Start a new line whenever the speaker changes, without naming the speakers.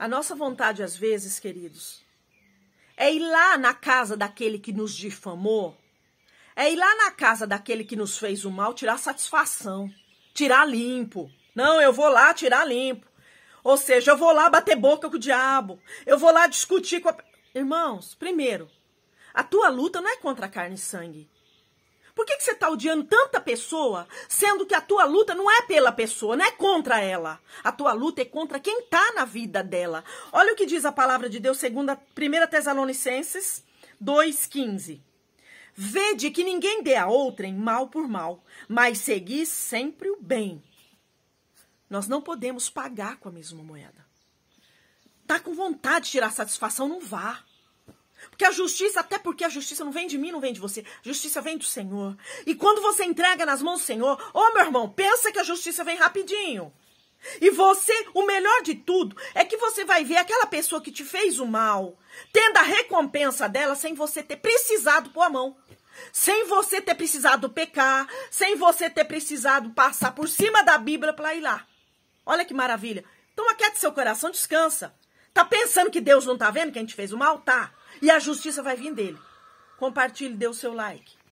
A nossa vontade, às vezes, queridos, é ir lá na casa daquele que nos difamou, é ir lá na casa daquele que nos fez o mal, tirar satisfação, tirar limpo. Não, eu vou lá tirar limpo. Ou seja, eu vou lá bater boca com o diabo, eu vou lá discutir com a. Irmãos, primeiro, a tua luta não é contra a carne e sangue. Por que, que você está odiando tanta pessoa, sendo que a tua luta não é pela pessoa, não é contra ela. A tua luta é contra quem está na vida dela. Olha o que diz a palavra de Deus, segundo a 1 Tessalonicenses 2,15. Vede que ninguém dê a outrem mal por mal, mas segui sempre o bem. Nós não podemos pagar com a mesma moeda. Tá com vontade de tirar satisfação, não vá. Porque a justiça, até porque a justiça não vem de mim, não vem de você. A justiça vem do Senhor. E quando você entrega nas mãos do Senhor, ô oh, meu irmão, pensa que a justiça vem rapidinho. E você, o melhor de tudo, é que você vai ver aquela pessoa que te fez o mal, tendo a recompensa dela sem você ter precisado pôr a mão. Sem você ter precisado pecar, sem você ter precisado passar por cima da Bíblia para ir lá. Olha que maravilha. Então aquieta seu coração, descansa. Tá pensando que Deus não tá vendo que a gente fez o mal? Tá. E a justiça vai vir dele. Compartilhe, dê o seu like.